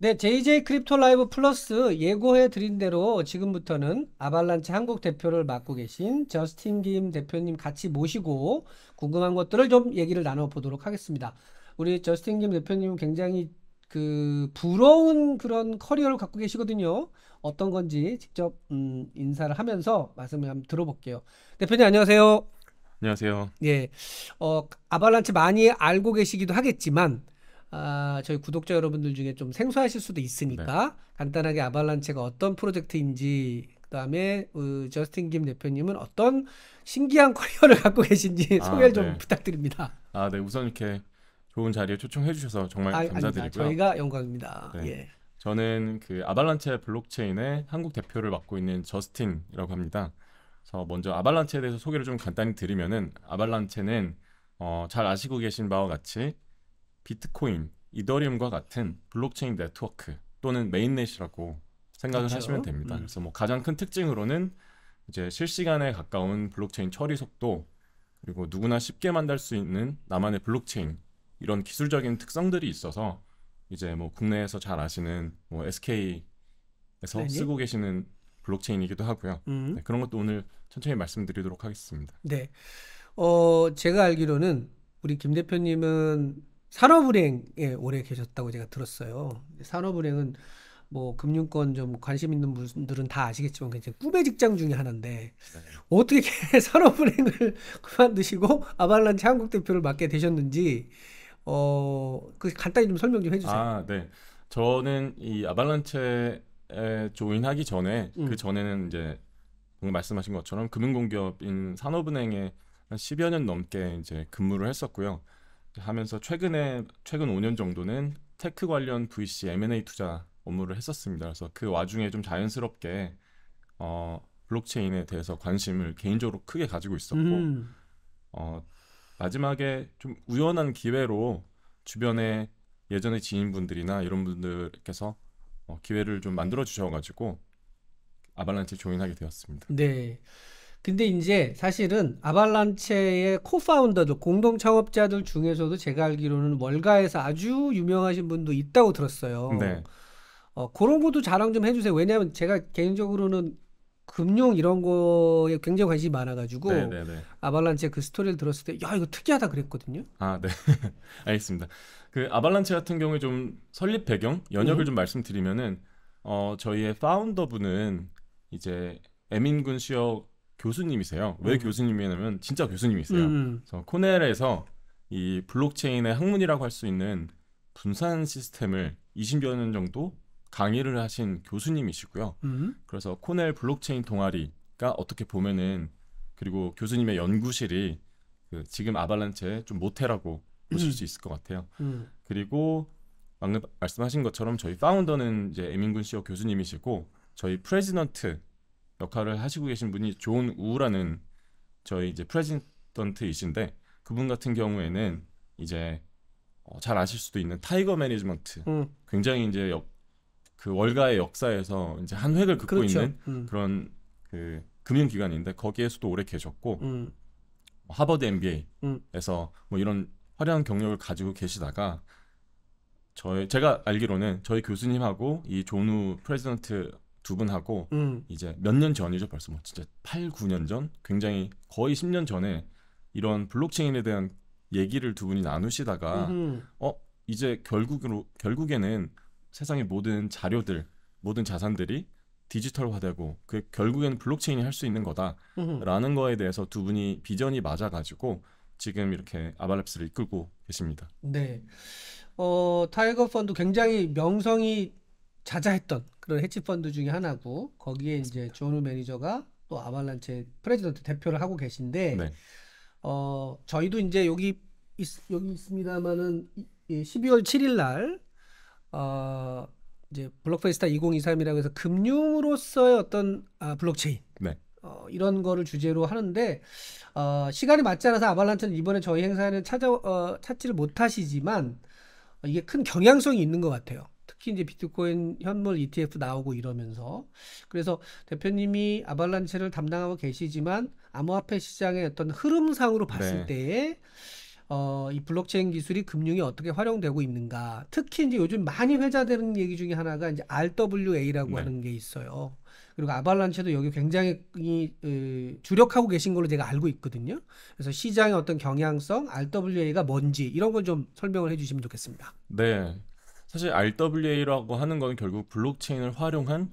네, JJ 크립토 라이브 플러스 예고해 드린 대로 지금부터는 아발란체 한국 대표를 맡고 계신 저스틴 김 대표님 같이 모시고 궁금한 것들을 좀 얘기를 나눠보도록 하겠습니다. 우리 저스틴 김 대표님은 굉장히 그 부러운 그런 커리어를 갖고 계시거든요. 어떤 건지 직접 음, 인사를 하면서 말씀을 한번 들어볼게요. 대표님 안녕하세요. 안녕하세요. 예, 어, 아발란체 많이 알고 계시기도 하겠지만 아, 저희 구독자 여러분들 중에 좀 생소하실 수도 있으니까 네. 간단하게 아발란체가 어떤 프로젝트인지 그다음에 어, 저스틴 김 대표님은 어떤 신기한 커리어를 갖고 계신지 아, 소개를 네. 좀 부탁드립니다. 아, 네. 우선 이렇게 좋은 자리에 초청해 주셔서 정말 아, 감사드리고요. 니다 저희가 영광입니다. 네. 예. 저는 그 아발란체 블록체인의 한국 대표를 맡고 있는 저스틴이라고 합니다. 그래서 먼저 아발란체에 대해서 소개를 좀 간단히 드리면은 아발란체는 어, 잘 아시고 계신 바와 같이 비트코인, 이더리움과 같은 블록체인 네트워크 또는 메인넷이라고 생각을 그렇죠. 하시면 됩니다. 음. 그래서 뭐 가장 큰 특징으로는 이제 실시간에 가까운 블록체인 처리 속도 그리고 누구나 쉽게 만들 수 있는 나만의 블록체인 이런 기술적인 특성들이 있어서 이제 뭐 국내에서 잘 아시는 뭐 SK에서 네네. 쓰고 계시는 블록체인이기도 하고요. 음. 네, 그런 것도 오늘 천천히 말씀드리도록 하겠습니다. 네. 어, 제가 알기로는 우리 김 대표님은 산업은행에 오래 계셨다고 제가 들었어요. 산업은행은 뭐 금융권 좀 관심 있는 분들은 다 아시겠지만 굉장히 꿈의 직장 중에 하나인데 네. 어떻게 산업은행을 그만두시고 아발란치 한국 대표를 맡게 되셨는지 어그 간단히 좀 설명 좀 해주세요. 아 네, 저는 이 아발란체에 조인하기 전에 음. 그 전에는 이제 방금 말씀하신 것처럼 금융공기업인 산업은행에 한 10여 년 넘게 이제 근무를 했었고요. 하면서 최근에 최근 5년 정도는 테크 관련 VC M&A 투자 업무를 했었습니다. 그래서 그 와중에 좀 자연스럽게 어, 블록체인에 대해서 관심을 개인적으로 크게 가지고 있었고 음. 어, 마지막에 좀 우연한 기회로 주변에 예전에 지인분들이나 이런 분들께서 어, 기회를 좀 만들어 주셔가지고 아발란체 조인하게 되었습니다. 네. 근데 이제 사실은 아발란체의 코파운더들 공동 창업자들 중에서도 제가 알기로는 월가에서 아주 유명하신 분도 있다고 들었어요. 네. 어, 그런 것도 자랑 좀 해주세요. 왜냐하면 제가 개인적으로는 금융 이런 거에 굉장히 관심이 많아가지고 네네네. 네, 네. 아발란체 그 스토리를 들었을 때 야 이거 특이하다 그랬거든요. 아 네, 알겠습니다. 그 아발란체 같은 경우에 좀 설립 배경 연역을 음. 좀 말씀드리면은 어 저희의 파운더 분은 이제 에민군 시역 교수님이세요. 왜 음. 교수님이냐면 진짜 교수님이세요. 음. 음. 그래서 코넬에서 이 블록체인의 학문이라고 할 수 있는 분산 시스템을 20여 년 정도 강의를 하신 교수님이시고요. 음. 그래서 코넬 블록체인 동아리가 어떻게 보면은 그리고 교수님의 연구실이 그 지금 아발란체의 좀 모태라고 보실 음. 수 있을 것 같아요. 음. 그리고 방금 말씀하신 것처럼 저희 파운더는 이제 에민군 씨어 교수님이시고 저희 프레지던트 역할을 하시고 계신 분이 존 우라는 저희 이제 프레젠던트이신데 그분 같은 경우에는 이제 어, 잘 아실 수도 있는 타이거 매니지먼트 음. 굉장히 이제 역, 그 월가의 역사에서 이제 한 획을 긋고 그렇죠. 있는 음. 그런 그 금융기관인데 거기에서도 오래 계셨고 음. 뭐 하버드 MBA에서 음. 뭐 이런 화려한 경력을 가지고 계시다가 저의 제가 알기로는 저희 교수님하고 이 존우 프레지던트 두 분하고 음. 이제 몇 년 전이죠 벌써 뭐 진짜 8, 9년 전 굉장히 거의 10년 전에 이런 블록체인에 대한 얘기를 두 분이 나누시다가 음흠. 어 이제 결국으로 결국에는 세상의 모든 자료들 모든 자산들이 디지털화되고 그 결국에는 블록체인이 할 수 있는 거다라는 거에 대해서 두 분이 비전이 맞아가지고 지금 이렇게 아발랩스를 이끌고 계십니다. 네, 어 타이거 펀드 굉장히 명성이 자자했던 그런 헤지펀드 중에 하나고 거기에 이제 존우 매니저가 또 아발란체 프레지던트 대표를 하고 계신데 네. 어 저희도 이제 여기 있, 여기 있습니다만은 12월 7일 날 어, 이제 블록페스타 2023이라고 해서 금융으로서의 어떤 아, 블록체인 네. 어, 이런 거를 주제로 하는데 어, 시간이 맞지 않아서 아발란트는 이번에 저희 행사에는 찾아 어, 찾지를 못하시지만 이게 큰 경향성이 있는 것 같아요. 특히 이제 비트코인 현물 ETF 나오고 이러면서 그래서 대표님이 아발란체를 담당하고 계시지만 암호화폐 시장의 어떤 흐름상으로 봤을 네. 때에 어, 이 블록체인 기술이 금융에 어떻게 활용되고 있는가. 특히 이제 요즘 많이 회자되는 얘기 중에 하나가 이제 RWA라고 네. 하는 게 있어요. 그리고 아발란체도 여기 굉장히 으, 주력하고 계신 걸로 제가 알고 있거든요. 그래서 시장의 어떤 경향성, RWA가 뭔지 이런 걸 좀 설명을 해주시면 좋겠습니다. 네. 사실 RWA라고 하는 건 결국 블록체인을 활용한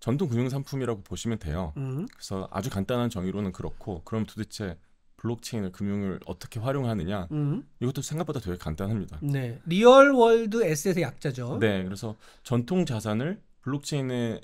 전통 금융 상품이라고 보시면 돼요. 음. 그래서 아주 간단한 정의로는 그렇고 그럼 도대체 블록체인을 금융을 어떻게 활용하느냐 음. 이것도 생각보다 되게 간단합니다. 네, 리얼 월드 에셋의 약자죠. 네, 그래서 전통 자산을 블록체인에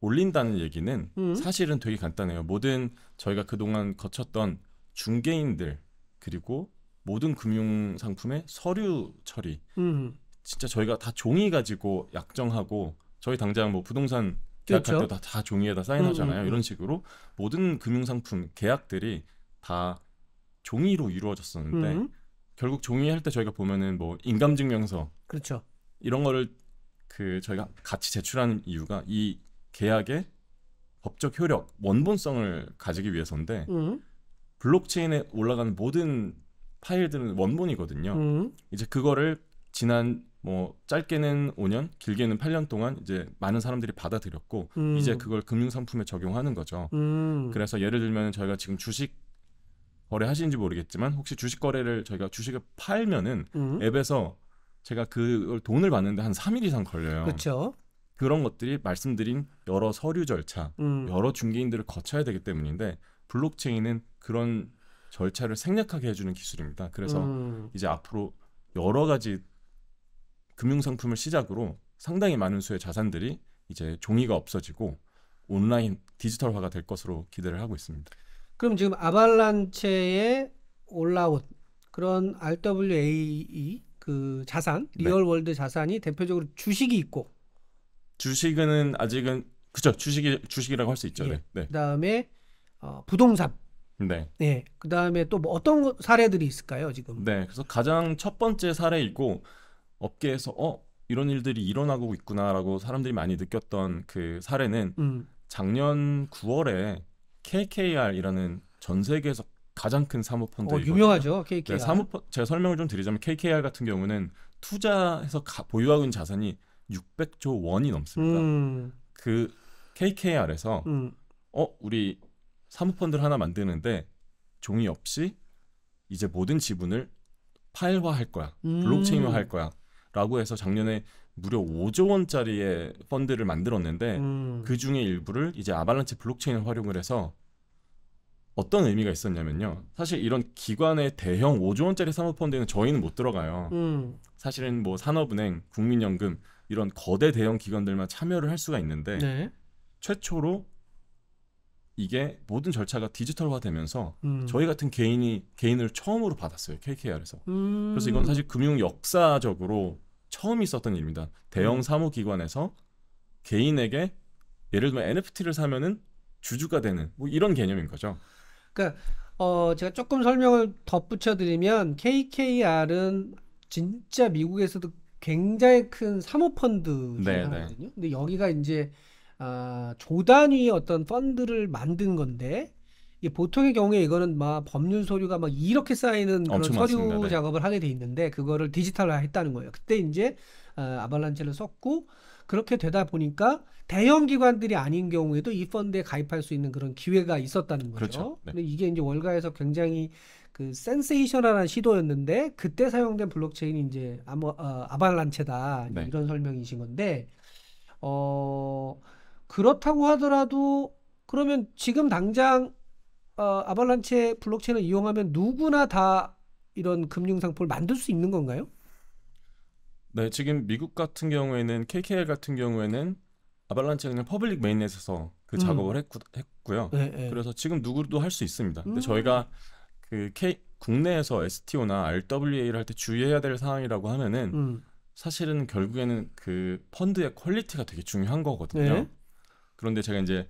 올린다는 얘기는 음. 사실은 되게 간단해요. 모든 저희가 그동안 거쳤던 중개인들 그리고 모든 금융 상품의 서류 처리 음. 진짜 저희가 다 종이 가지고 약정하고 저희 당장 뭐 부동산 계약할 그렇죠? 때다 다 종이에다 사인하잖아요. 음, 음, 음. 이런 식으로 모든 금융상품 계약들이 다 종이로 이루어졌었는데 음. 결국 종이 할 때 저희가 보면은 뭐 인감증명서 그렇죠. 이런 거를 그 저희가 같이 제출하는 이유가 이 계약의 법적 효력 원본성을 가지기 위해서인데 음. 블록체인에 올라가는 모든 파일들은 원본이거든요. 음. 이제 그거를 지난 뭐 짧게는 5년, 길게는 8년 동안 이제 많은 사람들이 받아들였고 음. 이제 그걸 금융 상품에 적용하는 거죠. 음. 그래서 예를 들면 저희가 지금 주식 거래 하시는지 모르겠지만 혹시 주식 거래를 저희가 주식을 팔면은 음. 앱에서 제가 그걸 돈을 받는데 한 3일 이상 걸려요. 그렇죠. 그런 것들이 말씀드린 여러 서류 절차, 음. 여러 중개인들을 거쳐야 되기 때문인데 블록체인은 그런 절차를 생략하게 해주는 기술입니다. 그래서 음. 이제 앞으로 여러 가지 금융 상품을 시작으로 상당히 많은 수의 자산들이 이제 종이가 없어지고 온라인 디지털화가 될 것으로 기대를 하고 있습니다. 그럼 지금 아발란체에 올라온 그런 r w a 그 자산, 리얼월드 네. 자산이 대표적으로 주식이 있고 주식은 아직은 그죠 주식이 주식이라고 할 수 있죠. 예. 네. 네. 그다음에 어, 부동산. 네. 네. 그다음에 또뭐 어떤 사례들이 있을까요 지금? 네. 그래서 가장 첫 번째 사례이고 업계에서 어 이런 일들이 일어나고 있구나라고 사람들이 많이 느꼈던 그 사례는 음. 작년 9월에 KKR이라는 전 세계에서 가장 큰 사모펀드 어, 유명하죠 KKR. 네, 사모펀 제가 설명을 좀 드리자면 KKR 같은 경우는 투자해서 가, 보유하고 있는 자산이 600조 원이 넘습니다. 음. 그 KKR에서 음. 어 우리 사모펀드를 하나 만드는데 종이 없이 이제 모든 지분을 파일화할 거야, 음. 블록체인화할 거야. 라고 해서 작년에 무려 5조 원짜리의 펀드를 만들었는데 음. 그 중에 일부를 이제 아발란치 블록체인을 활용을 해서 어떤 의미가 있었냐면요. 사실 이런 기관의 대형 5조 원짜리 사모펀드에는 저희는 못 들어가요. 음. 사실은 뭐 산업은행, 국민연금 이런 거대 대형 기관들만 참여를 할 수가 있는데 네. 최초로 이게 모든 절차가 디지털화되면서 음. 저희 같은 개인이 개인을 처음으로 받았어요 KKR에서. 음. 그래서 이건 사실 금융 역사적으로 처음 있었던 일입니다. 대형 음. 사무기관에서 개인에게 예를 들면 NFT를 사면은 주주가 되는 뭐 이런 개념인 거죠. 그러니까 어 제가 조금 설명을 덧붙여 드리면 KKR은 진짜 미국에서도 굉장히 큰 사모 펀드 중 하거든요. 네, 네. 근데 여기가 이제 아, 조 단위의 어떤 펀드를 만든 건데 이게 보통의 경우에 이거는 막 법률 서류가 막 이렇게 쌓이는 그런 서류 많습니다. 네. 작업을 하게 돼 있는데 그거를 디지털화했다는 거예요. 그때 이제 어, 아발란체를 썼고 그렇게 되다 보니까 대형 기관들이 아닌 경우에도 이 펀드에 가입할 수 있는 그런 기회가 있었다는 거죠. 그렇죠. 네. 근데 이게 이제 월가에서 굉장히 그 센세이셔널한 시도였는데 그때 사용된 블록체인이 이제 아모, 어, 아발란체다 네. 이런 설명이신 건데 어 그렇다고 하더라도 그러면 지금 당장 어, 아발란체 블록체인을 이용하면 누구나 다 이런 금융 상품을 만들 수 있는 건가요? 네, 지금 미국 같은 경우에는 KKR 같은 경우에는 아발란체는 퍼블릭 메인넷에서 그 음. 작업을 했고, 했고요. 네, 네. 그래서 지금 누구도 할 수 있습니다. 근데 음. 저희가 그 K, 국내에서 STO나 RWA를 할 때 주의해야 될 사항이라고 하면은 음. 사실은 결국에는 그 펀드의 퀄리티가 되게 중요한 거거든요. 네. 그런데 제가 이제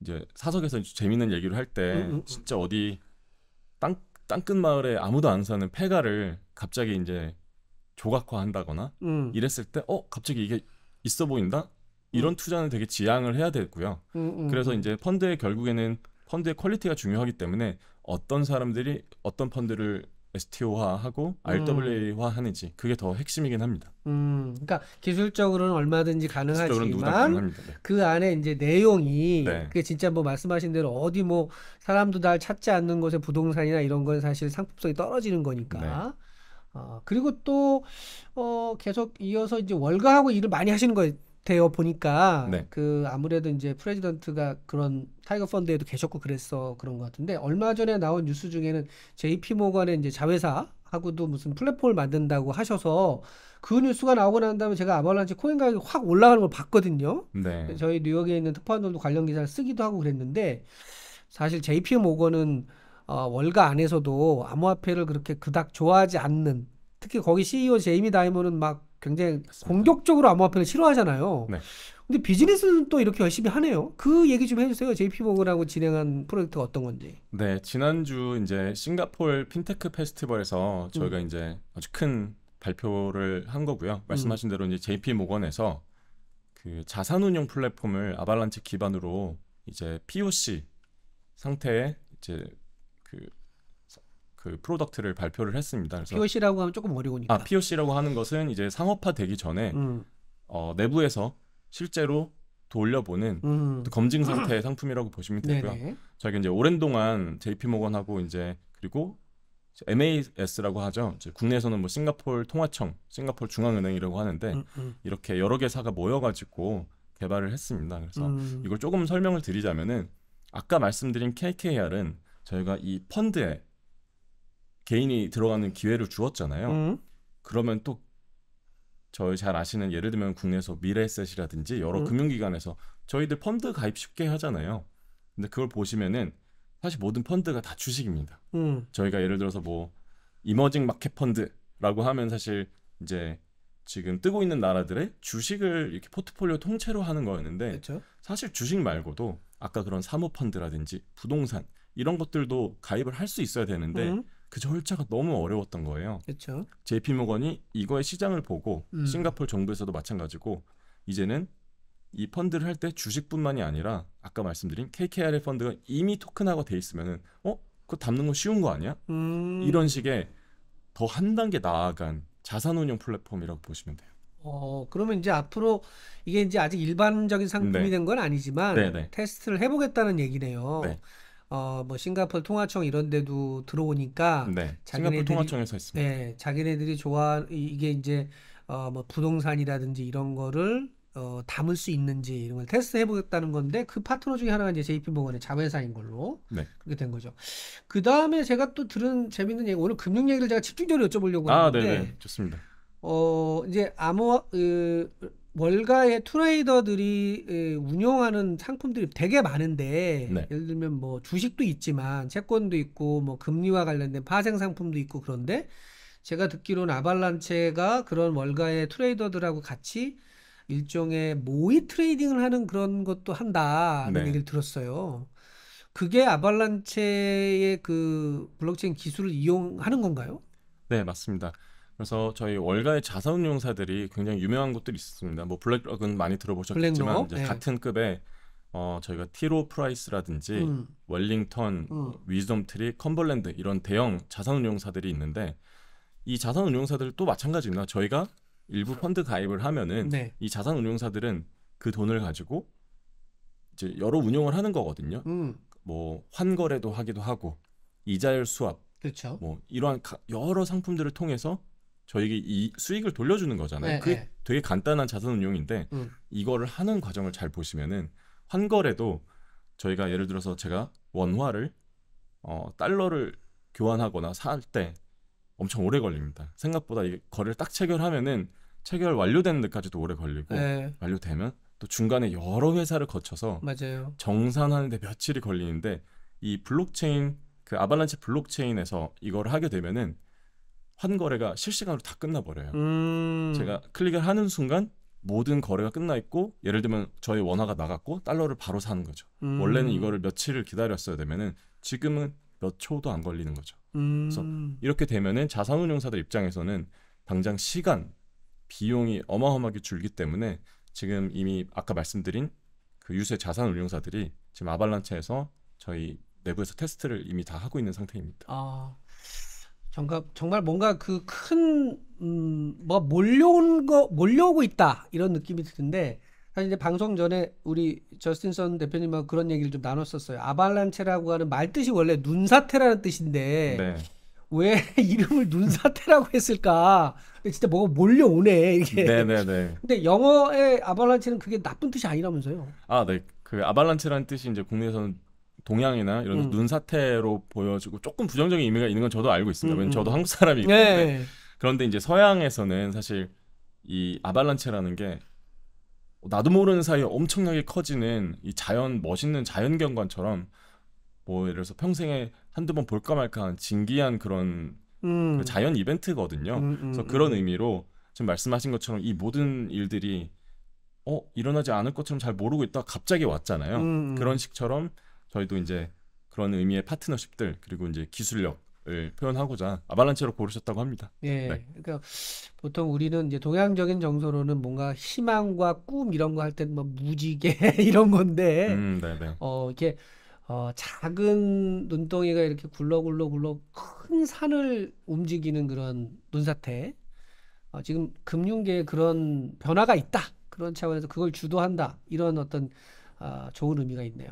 이제 사석에서 재밌는 얘기를 할때 음, 음, 음. 진짜 어디 땅 땅끝 마을에 아무도 안 사는 폐가를 갑자기 이제 조각화한다거나 음. 이랬을 때 어 갑자기 이게 있어 보인다 이런 음. 투자는 되게 지양을 해야 되고요. 음, 그래서 이제 펀드의 결국에는 펀드의 퀄리티가 중요하기 때문에 어떤 사람들이 어떤 펀드를 STO화하고 음. RWA화하는지 그게 더 핵심이긴 합니다. 음, 그러니까 기술적으로는 얼마든지 가능하지만 네. 그 안에 이제 내용이 네. 그게 진짜 뭐 말씀하신 대로 어디 뭐 사람도 날 찾지 않는 곳에 부동산이나 이런 건 사실 상품성이 떨어지는 거니까. 네. 어, 그리고 또 어, 계속 이어서 이제 월가하고 일을 많이 하시는 거예요. 되어 보니까 네. 그 아무래도 이제 프레지던트가 그런 타이거 펀드에도 계셨고 그랬어 그런 것 같은데 얼마 전에 나온 뉴스 중에는 JP 모건의 이제 자회사 하고도 무슨 플랫폼을 만든다고 하셔서 그 뉴스가 나오고 난 다음에 제가 아발란치 코인 가격이 확 올라가는 걸 봤거든요. 네. 저희 뉴욕에 있는 특파원들도 관련 기사를 쓰기도 하고 그랬는데 사실 JP 모건은 어, 월가 안에서도 암호화폐를 그렇게 그닥 좋아하지 않는 특히 거기 CEO 제이미 다이먼은 막 굉장히 맞습니다. 공격적으로 암호화폐를 싫어하잖아요. 네. 근데 비즈니스는 또 이렇게 열심히 하네요. 그 얘기 좀 해주세요. JP 모건하고 진행한 프로젝트가 어떤 건지. 네, 지난주 이제 싱가폴 핀테크 페스티벌에서 저희가 음. 이제 아주 큰 발표를 한 거고요. 말씀하신 음. 대로 이제 JP 모건에서 그 자산운용 플랫폼을 아발란치 기반으로 이제 POC 상태에 이제 그그 프로덕트를 발표를 했습니다. 그래서 POC라고 하면 조금 어려우니까. 아, POC라고 하는 것은 이제 상업화 되기 전에 음. 어, 내부에서 실제로 돌려보는 음. 검증 상태의 상품이라고 보시면 되고요. 네네. 저희가 이제 오랜 동안 JP 모건하고 이제 그리고 MAS라고 하죠. 국내에서는 뭐 싱가폴 통화청, 싱가폴 중앙은행이라고 하는데 음, 음. 이렇게 여러 개사가 모여가지고 개발을 했습니다. 그래서 음. 이걸 조금 설명을 드리자면은 아까 말씀드린 KKR은 저희가 이 펀드에 개인이 들어가는 기회를 주었잖아요. 음. 그러면 또 저희 잘 아시는 예를 들면 국내에서 미래셋이라든지 에 여러 음. 금융기관에서 저희들 펀드 가입 쉽게 하잖아요. 근데 그걸 보시면은 사실 모든 펀드가 다 주식입니다. 음. 저희가 예를 들어서 뭐 이머징 마켓 펀드라고 하면 사실 이제 지금 뜨고 있는 나라들의 주식을 이렇게 포트폴리오 통째로 하는 거였는데 그쵸? 사실 주식 말고도 아까 그런 사모 펀드라든지 부동산 이런 것들도 가입을 할 수 있어야 되는데 음. 그 절차가 너무 어려웠던 거예요. 그렇죠. JP 모건이 이거의 시장을 보고 음. 싱가폴 정부에서도 마찬가지고 이제는 이 펀드를 할 때 주식뿐만이 아니라 아까 말씀드린 KKR 펀드가 이미 토큰화가 돼 있으면은 어 그거 담는 거 쉬운 거 아니야? 음. 이런 식의 더 한 단계 나아간 자산운용 플랫폼이라고 보시면 돼요. 어 그러면 이제 앞으로 이게 이제 아직 일반적인 상품이 네. 된건 아니지만 네네. 네. 테스트를 해보겠다는 얘기네요. 네. 어뭐 싱가폴 통화청 이런 데도 들어오니까 네. 자기네들이, 싱가폴 통화청에서 했습니다. 네, 자기네들이 좋아 이게 이제 어뭐 부동산이라든지 이런 거를 어 담을 수 있는지 이런 걸 테스트 해보겠다는 건데 그 파트너 중에 하나가 이제 JP 모건의 자회사인 걸로 네. 그렇게 된 거죠. 그 다음에 제가 또 들은 재밌는 얘기 오늘 금융 얘기를 제가 집중적으로 여쭤보려고 아, 하는데 네, 네 좋습니다. 어 이제 암호 그 월가의 트레이더들이 운영하는 상품들이 되게 많은데 네. 예를 들면 뭐 주식도 있지만 채권도 있고 뭐 금리와 관련된 파생 상품도 있고 그런데 제가 듣기로는 아발란체가 그런 월가의 트레이더들하고 같이 일종의 모의 트레이딩을 하는 그런 것도 한다는 네. 얘기를 들었어요. 그게 아발란체의 그 블록체인 기술을 이용하는 건가요? 네, 맞습니다. 그래서 저희 월가의 자산운용사들이 굉장히 유명한 곳들이 있습니다. 뭐 블랙록은 많이 들어보셨겠지만 블랙 네. 같은 급의 어, 저희가 티로 프라이스라든지 음. 월링턴, 음. 위즈덤트리, 컴벌랜드 이런 대형 자산운용사들이 있는데 이 자산운용사들 또 마찬가지입니다. 저희가 일부 펀드 가입을 하면은 네. 이 자산운용사들은 그 돈을 가지고 이제 여러 운용을 하는 거거든요. 음. 뭐 환거래도 하기도 하고 이자율 수합, 그렇죠. 뭐 이러한 여러 상품들을 통해서 저에게 이 수익을 돌려주는 거잖아요. 네, 그게 네. 되게 간단한 자산 운용인데 음. 이거를 하는 과정을 잘 보시면은 환거래도 저희가 예를 들어서 제가 원화를 어, 달러를 교환하거나 살 때 엄청 오래 걸립니다. 생각보다 이 거래를 딱 체결하면은 체결 완료되는 데까지도 오래 걸리고 네. 완료되면 또 중간에 여러 회사를 거쳐서 맞아요. 정산하는데 며칠이 걸리는데 이 블록체인 그 아발란치 블록체인에서 이걸 하게 되면은 환거래가 실시간으로 다 끝나버려요. 음. 제가 클릭을 하는 순간 모든 거래가 끝나 있고 예를 들면 저희 원화가 나갔고 달러를 바로 사는 거죠. 음. 원래는 이거를 며칠을 기다렸어야 되면은 지금은 몇 초도 안 걸리는 거죠. 음. 그래서 이렇게 되면은 자산운용사들 입장에서는 당장 시간, 비용이 어마어마하게 줄기 때문에 지금 이미 아까 말씀드린 그 유세 자산운용사들이 지금 아발란체에서 저희 내부에서 테스트를 이미 다 하고 있는 상태입니다. 아. 정말, 정말 뭔가 그큰 음, 뭐 몰려온 거 몰려오고 있다 이런 느낌이 드는데 사실 이제 방송 전에 우리 저스틴선 대표님하고 그런 얘기를 좀 나눴었어요. 아발란체라고 하는 말 뜻이 원래 눈사태라는 뜻인데 네. 왜 이름을 눈사태라고 했을까? 진짜 뭐가 몰려오네 이게. 네네네. 네, 네. 근데 영어의 아발란체는 그게 나쁜 뜻이 아니라면서요? 아 네. 그 아발란체라는 뜻이 이제 국내에서는 동양이나 이런 음. 눈 사태로 보여지고 조금 부정적인 의미가 있는 건 저도 알고 있습니다. 음, 왜냐면 음. 저도 한국 사람이기 네. 때문에. 네. 그런데 이제 서양에서는 사실 이 아발란체라는 게 나도 모르는 사이에 엄청나게 커지는 이 자연 멋있는 자연 경관처럼 뭐 예를 들어서 평생에 한두 번 볼까 말까한 진기한 그런 음. 그 자연 이벤트거든요. 음, 음, 그래서 음. 그런 의미로 지금 말씀하신 것처럼 이 모든 일들이 어 일어나지 않을 것처럼 잘 모르고 있다 가 갑자기 왔잖아요. 음, 그런 식처럼 저희도 이제 그런 의미의 파트너십들 그리고 이제 기술력 을 표현하고자 아발란체로 고르셨다고 합니다. 예. 네. 그러니까 보통 우리는 이제 동양적인 정서로는 뭔가 희망과 꿈 이런 거 할 때는 뭐 무지개 이런 건데, 음, 네, 네. 어 이렇게 어, 작은 눈덩이가 이렇게 굴러굴러 굴러 큰 산을 움직이는 그런 눈사태. 어, 지금 금융계에 그런 변화가 있다. 그런 차원에서 그걸 주도한다. 이런 어떤 아, 좋은 의미가 있네요.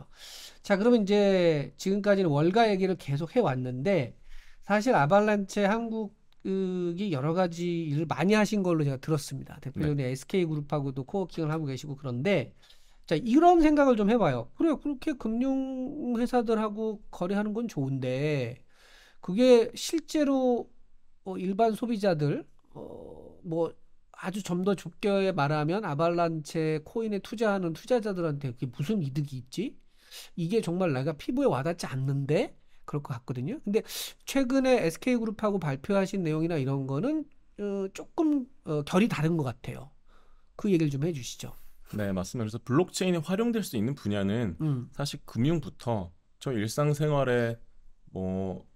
자, 그러면 이제 지금까지는 월가 얘기를 계속 해왔는데, 사실 아발란체 한국이 여러 가지 일을 많이 하신 걸로 제가 들었습니다. 대표적인 네. SK그룹하고도 코워킹을 하고 계시고 그런데, 자, 이런 생각을 좀 해봐요. 그래 그렇게 금융회사들하고 거래하는 건 좋은데, 그게 실제로 어, 일반 소비자들, 어, 뭐, 아주 좀 더 좁게 말하면 아발란체 코인에 투자하는 투자자들한테 그게 무슨 이득이 있지? 이게 정말 내가 피부에 와닿지 않는데 그럴 것 같거든요. 근데 최근에 SK 그룹하고 발표하신 내용이나 이런 거는 어, 조금 어, 결이 다른 것 같아요. 그 얘기를 좀 해주시죠. 네, 맞습니다. 그래서 블록체인이 활용될 수 있는 분야는 음. 사실 금융부터 저 일상생활에 뭐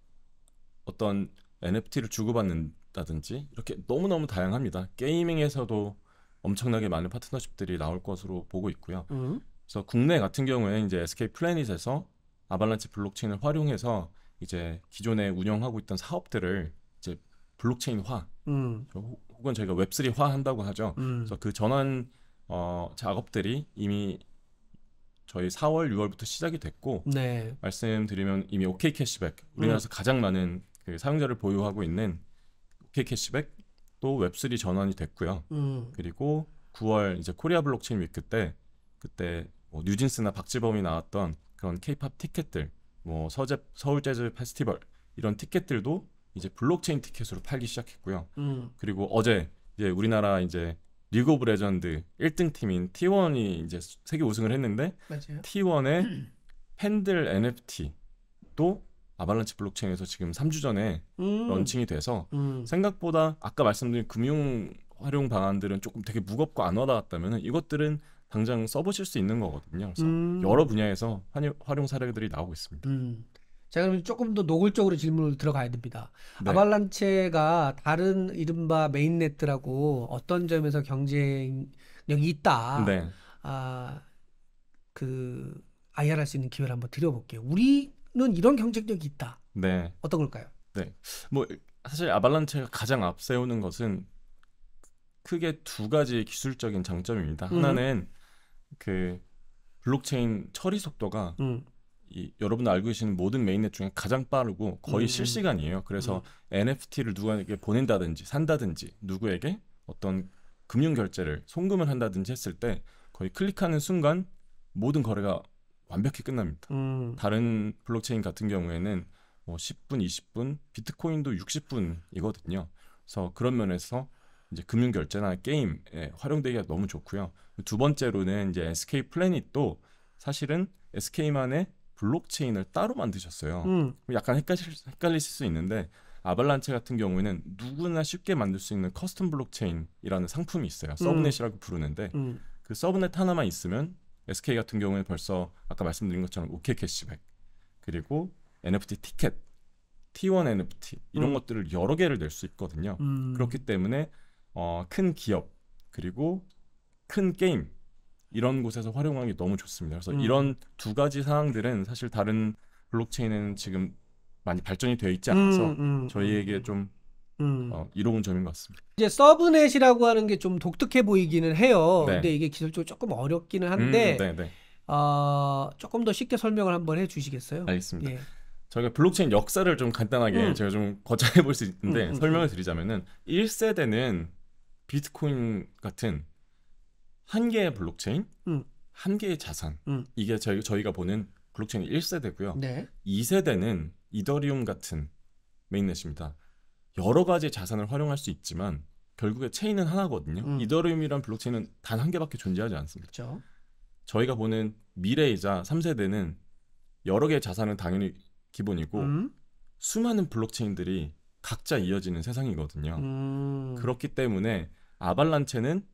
어떤 NFT를 주고받는 라든지 이렇게 너무너무 다양합니다. 게이밍에서도 엄청나게 많은 파트너십들이 나올 것으로 보고 있고요. 음. 그래서 국내 같은 경우에는 이제 SK 플래닛에서 아발란치 블록체인을 활용해서 이제 기존에 운영하고 있던 사업들을 이제 블록체인화 음. 혹은 저희가 웹3화 한다고 하죠. 음. 그래서 그 전환 어, 작업들이 이미 저희 4월, 6월부터 시작이 됐고 네. 말씀드리면 이미 OK 캐시백 우리나라에서 음. 가장 많은 그 사용자를 보유하고 있는 국회 캐시백 또 웹3 전환이 됐고요. 음. 그리고 9월 이제 코리아 블록체인 위크 때 그때 뭐 뉴진스나 박지범이 나왔던 그런 케이팝 티켓들 뭐 서재 서울 재즈 페스티벌 이런 티켓들도 이제 블록체인 티켓으로 팔기 시작했고요. 음. 그리고 어제 이제 우리나라 이제 리그 오브 레전드 1등 팀인 T1이 이제 세계 우승을 했는데 맞아요. T1의 팬들 NFT도 아발란치 블록체인에서 지금 3주 전에 음. 런칭이 돼서 음. 생각보다 아까 말씀드린 금융 활용 방안들은 조금 되게 무겁고 안 와닿았다면 이것들은 당장 써보실 수 있는 거거든요. 그래서 음. 여러 분야에서 활용 사례들이 나오고 있습니다. 자 음. 그럼 조금 더 노골적으로 질문을 들어가야 됩니다. 네. 아발란체가 다른 이른바 메인네트라고 어떤 점에서 경쟁력이 있다. 네. 아그 IR 할수 있는 기회를 한번 드려볼게요. 우리 는 이런 경쟁력이 있다. 네. 어떤 걸까요? 네. 뭐 사실 아발란체가 가장 앞세우는 것은 크게 두 가지 기술적인 장점입니다. 음. 하나는 그 블록체인 처리 속도가 음. 이, 여러분 알고 계시는 모든 메인넷 중에 가장 빠르고 거의 음. 실시간이에요. 그래서 NFT를 음. 누구에게 보낸다든지 산다든지 누구에게 어떤 금융 결제를 송금을 한다든지 했을 때 거의 클릭하는 순간 모든 거래가 완벽히 끝납니다. 음. 다른 블록체인 같은 경우에는 뭐 10분, 20분, 비트코인도 60분이거든요. 그래서 그런 면에서 이제 금융 결제나 게임에 활용되기가 너무 좋고요. 두 번째로는 이제 SK 플래닛도 사실은 SK만의 블록체인을 따로 만드셨어요. 음. 약간 헷갈릴, 헷갈리실 수 있는데 아발란체 같은 경우에는 누구나 쉽게 만들 수 있는 커스텀 블록체인이라는 상품이 있어요. 서브넷이라고 부르는데 음. 음. 그 서브넷 하나만 있으면 SK 같은 경우에 벌써 아까 말씀드린 것처럼 우케 캐시백 그리고 NFT 티켓 T1 NFT 이런 음. 것들을 여러 개를 낼 수 있거든요. 음. 그렇기 때문에 어, 큰 기업 그리고 큰 게임 이런 곳에서 활용하기 너무 좋습니다. 그래서 음. 이런 두 가지 사항들은 사실 다른 블록체인에는 지금 많이 발전이 되어 있지 않아서 음, 음, 음, 저희에게 좀 음. 어, 이로 점인 것 같습니다. 이제 서브넷이라고 하는 게 좀 독특해 보이기는 해요. 네. 근데 이게 기술적으로 조금 어렵기는 한데 음, 네, 네. 어, 조금 더 쉽게 설명을 한번 해주시겠어요? 알겠습니다. 예. 저희가 블록체인 역사를 좀 간단하게 음. 제가 좀 거창해 볼 수 있는데 음, 음 설명을 음. 드리자면은 1세대는 비트코인 같은 한 개의 블록체인, 음. 한 개의 자산 이게 저희, 저희가 보는 블록체인 1세대고요. 네. 2세대는 이더리움 같은 메인넷입니다. 여러 가지의 자산을 활용할 수 있지만 결국에 체인은 하나거든요. 음. 이더리움이란 블록체인은 단 한 개밖에 존재하지 않습니다. 그쵸. 그렇죠. 저희가 보는 미래이자 3세대는 여러 개의 자산은 당연히 기본이고 음. 수많은 블록체인들이 각자 이어지는 세상이거든요. 음. 그렇기 때문에 아발란체는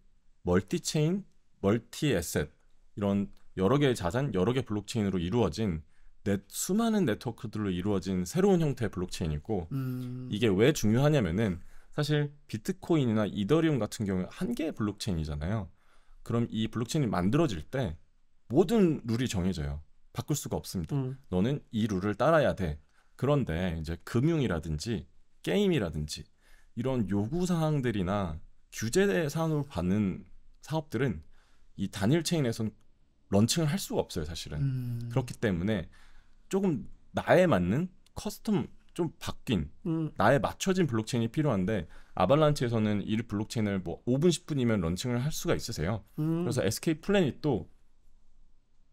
멀티체인, 멀티에셋 이런 여러 개의 자산, 여러 개의 블록체인으로 이루어진 넷, 수많은 네트워크들로 이루어진 새로운 형태의 블록체인이고 음. 이게 왜 중요하냐면은 사실 비트코인이나 이더리움 같은 경우에 한 개의 블록체인이잖아요. 그럼 이 블록체인이 만들어질 때 모든 룰이 정해져요. 바꿀 수가 없습니다. 음. 너는 이 룰을 따라야 돼. 그런데 이제 금융이라든지 게임이라든지 이런 요구 사항들이나 규제 사항으로 받는 사업들은 이 단일 체인에선 런칭을 할 수가 없어요, 사실은. 음. 그렇기 때문에 조금 나에 맞는 커스텀 좀 바뀐 음. 나에 맞춰진 블록체인이 필요한데 아발란치에서는 이 블록체인을 뭐 5분 10분이면 런칭을 할 수가 있으세요. 음. 그래서 SK 플래닛도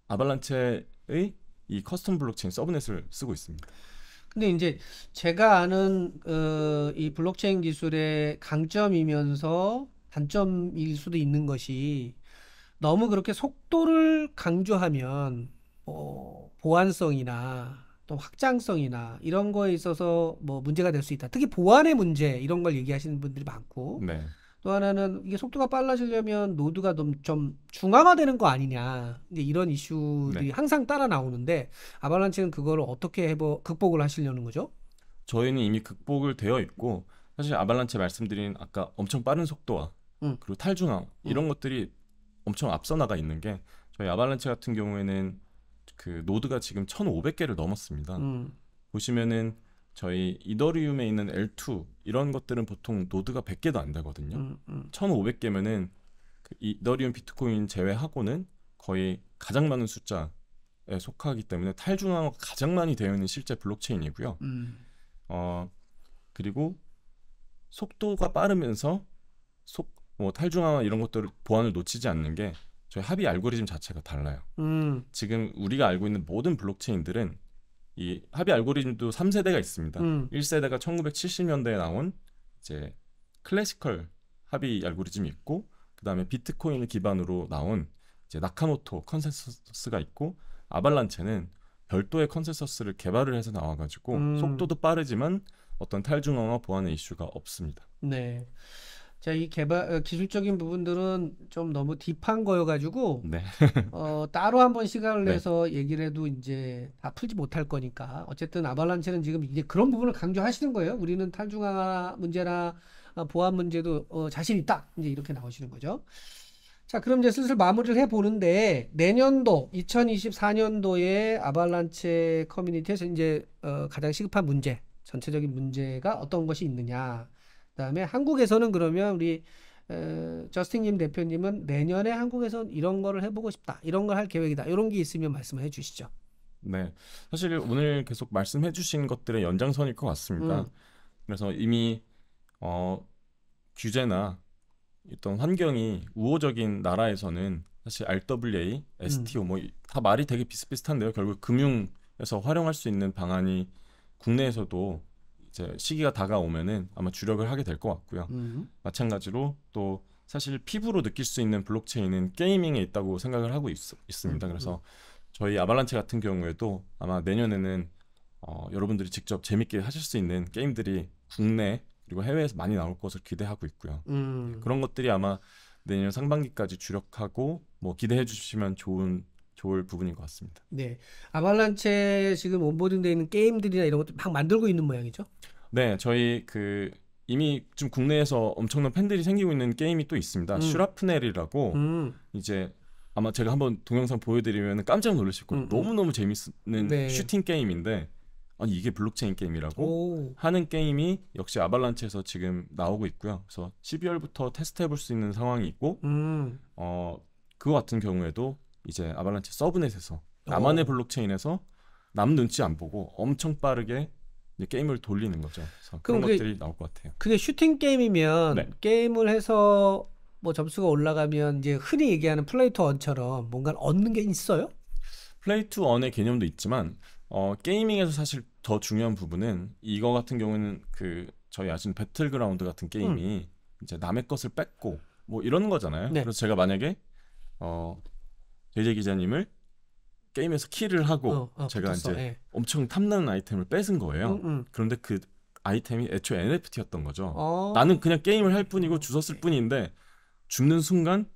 아발란체의 이 커스텀 블록체인 서브넷을 쓰고 있습니다. 근데 이제 제가 아는 어, 이 블록체인 기술의 강점이면서 단점일 수도 있는 것이 너무 그렇게 속도를 강조하면 어, 보안성이나또 확장성이나 이런 거에 있어서 뭐 문제가 될 수 있다. 특히 보안의 문제 이런 걸 얘기하시는 분들이 많고 네. 또 하나는 이게 속도가 빨라지려면 노드가 좀, 좀 중앙화되는 거 아니냐 이제 이런 이슈들이 네. 항상 따라 나오는데 아발란치는 그걸 어떻게 해보 극복을 하시려는 거죠? 저희는 이미 극복을 되어 있고 사실 아발란치 말씀드린 아까 엄청 빠른 속도와 음. 그리고 탈중앙 음. 이런 음. 것들이 엄청 앞서 나가 있는 게 저희 아발란치 같은 경우에는 그 노드가 지금 1,500개를 넘었습니다. 음. 보시면은 저희 이더리움에 있는 L2 이런 것들은 보통 노드가 100개도 안 되거든요. 음, 음. 1,500개면은 그 이더리움 비트코인 제외하고는 거의 가장 많은 숫자에 속하기 때문에 탈중앙화가 가장 많이 되어 있는 실제 블록체인이고요. 음. 어 그리고 속도가 빠르면서 속뭐 탈중앙화 이런 것들을 보안을 놓치지 않는 게 저희 합의 알고리즘 자체가 달라요. 음. 지금 우리가 알고 있는 모든 블록체인들은 이 합의 알고리즘도 3세대가 있습니다. 음. 1세대가 1970년대에 나온 이제 클래시컬 합의 알고리즘이 있고 그다음에 비트코인을 기반으로 나온 이제 나카모토 컨센서스가 있고 아발란체는 별도의 컨센서스를 개발을 해서 나와가지고 음. 속도도 빠르지만 어떤 탈중앙화 보안의 이슈가 없습니다. 네. 자, 이 개발 어, 기술적인 부분들은 좀 너무 딥한 거여가지고 네. 어, 따로 한번 시간을 네. 내서 네. 얘기를 해도 이제 다 풀지 못할 거니까 어쨌든 아발란체는 지금 이제 그런 부분을 강조하시는 거예요. 우리는 탈중앙화 문제나 보안 문제도 어, 자신 있다 이제 이렇게 나오시는 거죠. 자, 그럼 이제 슬슬 마무리를 해 보는데 내년도 2024년도에 아발란체 커뮤니티에서 이제 어, 가장 시급한 문제 전체적인 문제가 어떤 것이 있느냐 그다음에 한국에서는 그러면 우리 에, 저스틴님 대표님은 내년에 한국에서 이런 거를 해보고 싶다, 이런 걸 할 계획이다, 이런 게 있으면 말씀해 주시죠. 네, 사실 오늘 계속 말씀해 주신 것들의 연장선일 것 같습니다. 음. 그래서 이미 어, 규제나 어떤 환경이 우호적인 나라에서는 사실 RWA, STO 음. 뭐다 말이 되게 비슷비슷한데요. 결국 금융에서 활용할 수 있는 방안이 국내에서도 이제 시기가 다가오면은 아마 주력을 하게 될 것 같고요. 음. 마찬가지로 또 사실 피부로 느낄 수 있는 블록체인은 게이밍에 있다고 생각을 하고 있, 습니다 음. 그래서 저희 아발란체 같은 경우에도 아마 내년에는 어, 여러분들이 직접 재밌게 하실 수 있는 게임들이 국내 그리고 해외에서 많이 나올 것을 기대하고 있고요. 음. 그런 것들이 아마 내년 상반기까지 주력하고 뭐 기대해 주시면 좋은 좋을 부분인 것 같습니다. 네, 아발란체 지금 온보딩되 있는 게임들이나 이런 것도 막 만들고 있는 모양이죠? 네, 저희 그 이미 좀 국내에서 엄청난 팬들이 생기고 있는 게임이 또 있습니다. 음. 슈라프넬이라고 음. 이제 아마 제가 한번 동영상 보여드리면 깜짝 놀라실 거예요. 음, 음. 너무 너무 재밌는 네. 슈팅 게임인데 아니 이게 블록체인 게임이라고 오. 하는 게임이 역시 아발란체에서 지금 나오고 있고요. 그래서 12월부터 테스트해볼 수 있는 상황이 있고 음. 어 그거 같은 경우에도 이제 아발란치 서브넷에서 어. 나만의 블록체인에서 남 눈치 안 보고 엄청 빠르게 게임을 돌리는 거죠. 그런 그게, 것들이 나올 것 같아요. 그게 슈팅 게임이면 네. 게임을 해서 뭐 점수가 올라가면 이제 흔히 얘기하는 플레이 투 원처럼 뭔가 를 얻는 게 있어요? 플레이 투 원의 개념도 있지만 어, 게이밍에서 사실 더 중요한 부분은 이거 같은 경우는 그 저희 아시는 배틀그라운드 같은 게임이 음. 이제 남의 것을 뺏고 뭐 이런 거잖아요. 네. 그래서 제가 만약에 어, 제 기자님을 게임에서 키를 하고 어, 어, 제가 붙었어. 이제 예. 엄청 탐나는 아이템을 뺏은 거예요. 음, 음. 그런데 그 아이템이 애초에 NFT였던 거죠. 어. 나는 그냥 게임을 할 뿐이고 주웠을 뿐인데 죽는 순간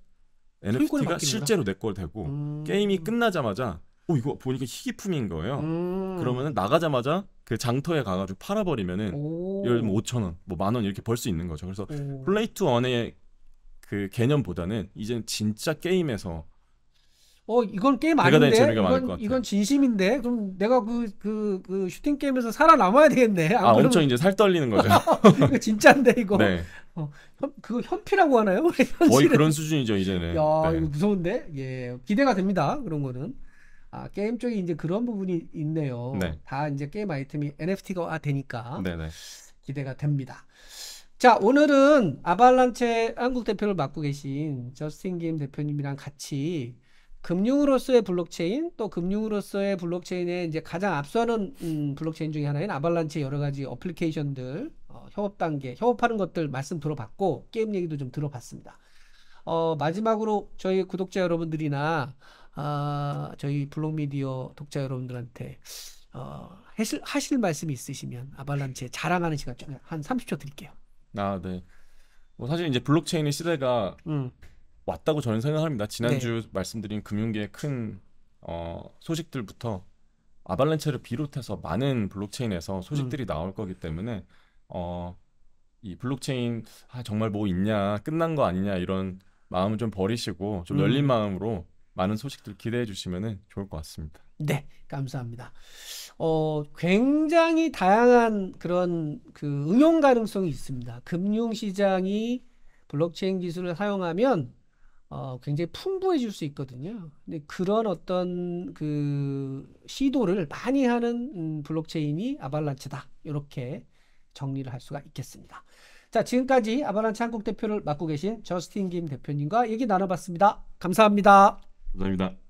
NFT가 실제로 내 걸 되고 음. 게임이 끝나자마자 어 이거 보니까 희귀품인 거예요. 음. 그러면은 나가자마자 그 장터에 가가지고 팔아버리면은 예를 들면 5천 원, 뭐 만 원 이렇게 벌 수 있는 거죠. 그래서 플레이 투 원의 그 개념보다는 이제 진짜 게임에서 어 이건 게임 아닌데 이건, 이건 진심인데 그럼 내가 그 그 그 슈팅 게임에서 살아남아야 되겠네. 아 그러면... 엄청 이제 살 떨리는 거죠. 이거 진짜인데 이거. 네. 어, 그거 현피라고 하나요? 거의 그런 수준이죠 이제는. 야 네. 이거 무서운데 예 기대가 됩니다 그런 거는. 아 게임 쪽에 이제 그런 부분이 있네요. 네. 다 이제 게임 아이템이 NFT가 되니까 네네. 네. 기대가 됩니다. 자 오늘은 아발란체 한국 대표를 맡고 계신 저스틴 게임 대표님이랑 같이 금융으로서의 블록체인 또 금융으로서의 블록체인에 이제 가장 앞서는 음, 블록체인 중에 하나인 아발란치의 여러 가지 어플리케이션들 어, 협업 단계 협업하는 것들 말씀 들어봤고 게임 얘기도 좀 들어봤습니다. 어, 마지막으로 저희 구독자 여러분들이나 아, 저희 블록미디어 독자 여러분들한테 어, 하실, 하실 말씀이 있으시면 아발란치에 자랑하는 시간 좀한 30초 드릴게요. 아 네. 뭐 사실 이제 블록체인의 시대가 음. 왔다고 저는 생각합니다. 지난주 네. 말씀드린 금융계의 큰 어, 소식들부터 아발란체를 비롯해서 많은 블록체인에서 소식들이 음. 나올 거기 때문에 어, 이 블록체인 아, 정말 뭐 있냐 끝난 거 아니냐 이런 마음을좀 버리시고 좀 열린 음. 마음으로 많은 소식들 기대해 주시면 좋을 것 같습니다. 네, 감사합니다. 어, 굉장히 다양한 그런 그 응용 가능성이 있습니다. 금융 시장이 블록체인 기술을 사용하면 어, 굉장히 풍부해질 수 있거든요. 근데 그런 어떤 그 시도를 많이 하는 음, 블록체인이 아발란체다. 이렇게 정리를 할 수가 있겠습니다. 자, 지금까지 아발란체 한국 대표를 맡고 계신 저스틴 김 대표님과 얘기 나눠봤습니다. 감사합니다. 감사합니다.